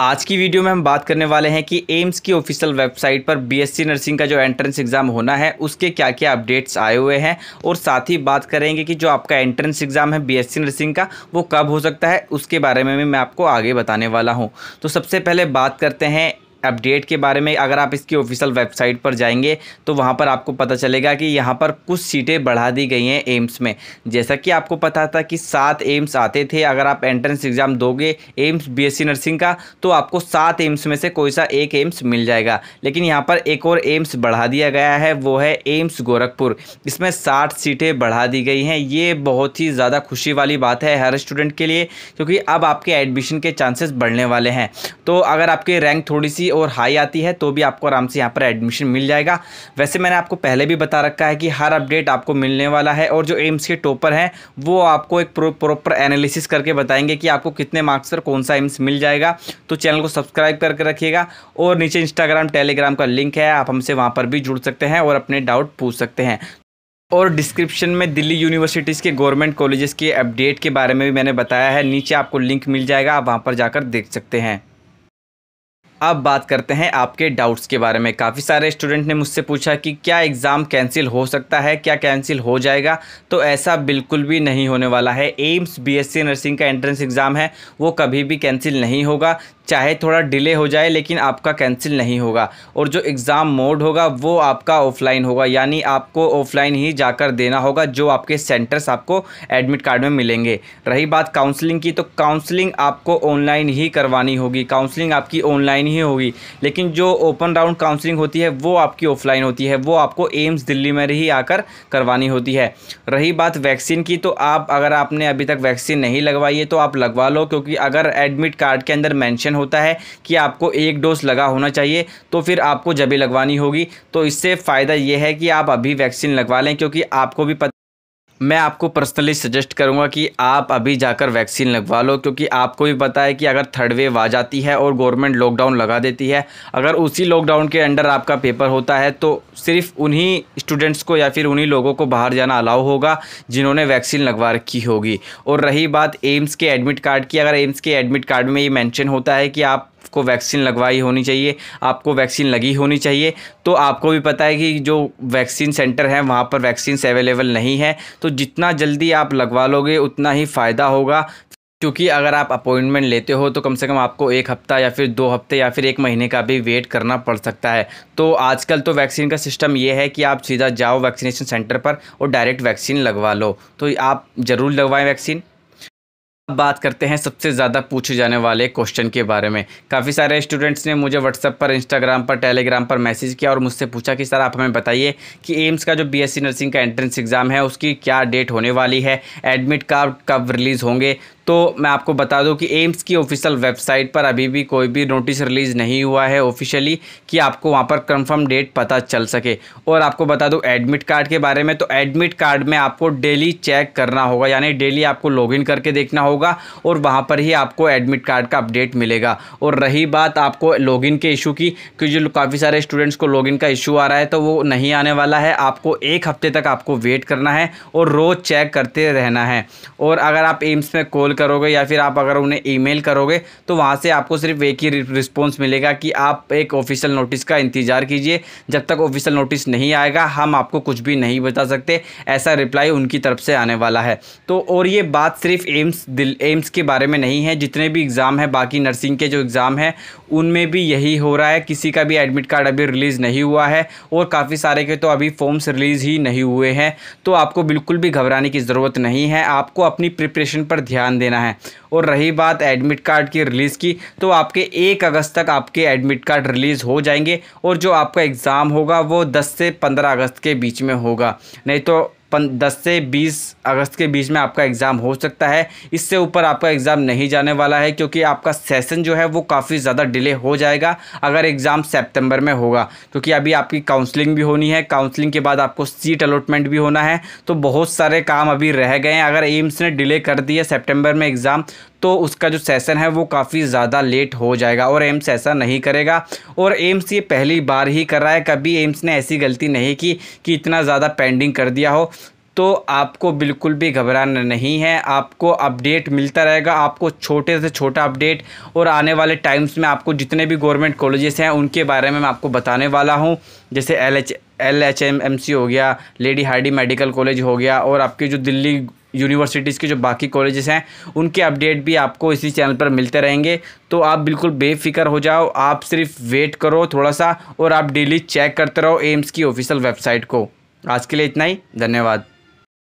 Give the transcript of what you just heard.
आज की वीडियो में हम बात करने वाले हैं कि एम्स की ऑफिशियल वेबसाइट पर बीएससी नर्सिंग का जो एंट्रेंस एग्ज़ाम होना है उसके क्या क्या अपडेट्स आए हुए हैं और साथ ही बात करेंगे कि जो आपका एंट्रेंस एग्ज़ाम है बीएससी नर्सिंग का वो कब हो सकता है उसके बारे में भी मैं आपको आगे बताने वाला हूं तो सबसे पहले बात करते हैं अपडेट के बारे में अगर आप इसकी ऑफिशियल वेबसाइट पर जाएंगे तो वहाँ पर आपको पता चलेगा कि यहाँ पर कुछ सीटें बढ़ा दी गई हैं एम्स में जैसा कि आपको पता था कि सात एम्स आते थे अगर आप एंट्रेंस एग्ज़ाम दोगे एम्स बीएससी नर्सिंग का तो आपको सात एम्स में से कोई सा एक एम्स मिल जाएगा लेकिन यहाँ पर एक और एम्स बढ़ा दिया गया है वो है एम्स गोरखपुर इसमें साठ सीटें बढ़ा दी गई हैं ये बहुत ही ज़्यादा खुशी वाली बात है हर स्टूडेंट के लिए क्योंकि अब आपके एडमिशन के चांसेस बढ़ने वाले हैं तो अगर आपकी रैंक थोड़ी सी और हाई आती है तो भी आपको आराम से यहाँ पर एडमिशन मिल जाएगा वैसे मैंने आपको पहले भी बता रखा है कि हर अपडेट आपको मिलने वाला है और जो एम्स के टॉपर हैं वो आपको एक प्रॉपर एनालिसिस करके बताएंगे कि आपको कितने मार्क्स पर कौन सा एम्स मिल जाएगा तो चैनल को सब्सक्राइब करके रखिएगा और नीचे इंस्टाग्राम टेलीग्राम का लिंक है आप हमसे वहाँ पर भी जुड़ सकते हैं और अपने डाउट पूछ सकते हैं और डिस्क्रिप्शन में दिल्ली यूनिवर्सिटीज़ के गवर्नमेंट कॉलेजेस के अपडेट के बारे में भी मैंने बताया है नीचे आपको लिंक मिल जाएगा आप वहाँ पर जाकर देख सकते हैं अब बात करते हैं आपके डाउट्स के बारे में काफ़ी सारे स्टूडेंट ने मुझसे पूछा कि क्या एग्ज़ाम कैंसिल हो सकता है क्या कैंसिल हो जाएगा तो ऐसा बिल्कुल भी नहीं होने वाला है एम्स बीएससी नर्सिंग का एंट्रेंस एग्ज़ाम है वो कभी भी कैंसिल नहीं होगा चाहे थोड़ा डिले हो जाए लेकिन आपका कैंसिल नहीं होगा और जो एग्ज़ाम मोड होगा वो आपका ऑफलाइन होगा यानी आपको ऑफलाइन ही जाकर देना होगा जो आपके सेंटर्स आपको एडमिट कार्ड में मिलेंगे रही बात काउंसलिंग की तो काउंसलिंग आपको ऑनलाइन ही करवानी होगी काउंसलिंग आपकी ऑनलाइन ऑनलाइन ही होगी लेकिन जो ओपन राउंड काउंसलिंग होती है वो आपकी ऑफलाइन होती है वो आपको एम्स दिल्ली में ही आकर करवानी होती है रही बात वैक्सीन की तो आप अगर आपने अभी तक वैक्सीन नहीं लगवाई है तो आप लगवा लो क्योंकि अगर एडमिट कार्ड के अंदर मैंशन होता है कि आपको एक डोज लगा होना चाहिए तो फिर आपको जबी लगवानी होगी तो इससे फ़ायदा यह है कि आप अभी वैक्सीन लगवा लें क्योंकि आपको भी पता मैं आपको पर्सनली सजेस्ट करूंगा कि आप अभी जाकर वैक्सीन लगवा लो क्योंकि आपको भी पता है कि अगर थर्ड वेव आ जाती है और गवर्नमेंट लॉकडाउन लगा देती है अगर उसी लॉकडाउन के अंडर आपका पेपर होता है तो सिर्फ उन्हीं स्टूडेंट्स को या फिर उन्हीं लोगों को बाहर जाना अलाउ होगा जिन्होंने वैक्सीन लगवा रखी होगी और रही बात एम्स के एडमिट कार्ड की अगर एम्स के एडमिट कार्ड में ये मैंशन होता है कि आप आपको वैक्सीन लगवाई होनी चाहिए आपको वैक्सीन लगी होनी चाहिए तो आपको भी पता है कि जो वैक्सीन सेंटर है वहाँ पर वैक्सीन अवेलेबल नहीं है तो जितना जल्दी आप लगवा लोगे उतना ही फ़ायदा होगा क्योंकि अगर आप अपॉइंटमेंट लेते हो तो कम से कम आपको एक हफ़्ता या फिर दो हफ्ते या फिर एक महीने का भी वेट करना पड़ सकता है तो आजकल तो वैक्सीन का सिस्टम ये है कि आप सीधा जाओ वैक्सीनेशन सेंटर पर और डायरेक्ट वैक्सीन लगवा लो तो आप ज़रूर लगवाएं वैक्सीन अब बात करते हैं सबसे ज़्यादा पूछे जाने वाले क्वेश्चन के बारे में काफ़ी सारे स्टूडेंट्स ने मुझे व्हाट्सअप पर इंस्टाग्राम पर टेलीग्राम पर मैसेज किया और मुझसे पूछा कि सर आप हमें बताइए कि एम्स का जो बीएससी नर्सिंग का एंट्रेंस एग्ज़ाम है उसकी क्या डेट होने वाली है एडमिट कार्ड कब रिलीज़ होंगे तो मैं आपको बता दूं कि एम्स की ऑफिशियल वेबसाइट पर अभी भी कोई भी नोटिस रिलीज़ नहीं हुआ है ऑफिशियली कि आपको वहां पर कंफर्म डेट पता चल सके और आपको बता दूं एडमिट कार्ड के बारे में तो एडमिट कार्ड में आपको डेली चेक करना होगा यानी डेली आपको लॉगिन करके देखना होगा और वहाँ पर ही आपको एडमिट कार्ड का अपडेट मिलेगा और रही बात आपको लॉगिन के इशू की क्योंकि काफ़ी सारे स्टूडेंट्स को लॉगिन का इशू आ रहा है तो वो नहीं आने वाला है आपको एक हफ्ते तक आपको वेट करना है और रोज़ चेक करते रहना है और अगर आप एम्स में कॉल करोगे या फिर आप अगर उन्हें ईमेल करोगे तो वहाँ से आपको सिर्फ एक ही रिस्पॉन्स मिलेगा कि आप एक ऑफिशियल नोटिस का इंतज़ार कीजिए जब तक ऑफिशियल नोटिस नहीं आएगा हम आपको कुछ भी नहीं बता सकते ऐसा रिप्लाई उनकी तरफ से आने वाला है तो और ये बात सिर्फ एम्स दिल एम्स के बारे में नहीं है जितने भी एग्ज़ाम हैं बाकी नर्सिंग के जो एग्ज़ाम हैं उनमें भी यही हो रहा है किसी का भी एडमिट कार्ड अभी रिलीज़ नहीं हुआ है और काफ़ी सारे के तो अभी फॉर्म्स रिलीज़ ही नहीं हुए हैं तो आपको बिल्कुल भी घबराने की ज़रूरत नहीं है आपको अपनी प्रिपरेशन पर ध्यान देना देना है और रही बात एडमिट कार्ड की रिलीज़ की तो आपके एक अगस्त तक आपके एडमिट कार्ड रिलीज़ हो जाएंगे और जो आपका एग्ज़ाम होगा वो दस से पंद्रह अगस्त के बीच में होगा नहीं तो दस से बीस अगस्त के बीच में आपका एग्ज़ाम हो सकता है इससे ऊपर आपका एग्ज़ाम नहीं जाने वाला है क्योंकि आपका सेशन जो है वो काफ़ी ज़्यादा डिले हो जाएगा अगर एग्ज़ाम सेप्टेम्बर में होगा क्योंकि अभी आपकी काउंसलिंग भी होनी है काउंसलिंग के बाद आपको सीट अलॉटमेंट भी होना है तो बहुत सारे काम अभी रह गए हैं अगर एम्स ने डिले कर दिया सेप्टेम्बर में एग्ज़ाम तो उसका जो सेशन है वो काफ़ी ज़्यादा लेट हो जाएगा और एम्स ऐसा नहीं करेगा और एम्स ये पहली बार ही कर रहा है कभी एम्स ने ऐसी गलती नहीं की कि इतना ज़्यादा पेंडिंग कर दिया हो तो आपको बिल्कुल भी घबराना नहीं है आपको अपडेट मिलता रहेगा आपको छोटे से छोटा अपडेट और आने वाले टाइम्स में आपको जितने भी गवर्नमेंट कॉलेजेस हैं उनके बारे में मैं आपको बताने वाला हूँ जैसे L H L H M M C हो गया लेडी हार्डी मेडिकल कॉलेज हो गया और आपकी जो दिल्ली यूनिवर्सिटीज़ के जो बाकी कॉलेजेस हैं उनके अपडेट भी आपको इसी चैनल पर मिलते रहेंगे तो आप बिल्कुल बेफिक्र हो जाओ आप सिर्फ वेट करो थोड़ा सा और आप डेली चेक करते रहो एम्स की ऑफिशियल वेबसाइट को आज के लिए इतना ही धन्यवाद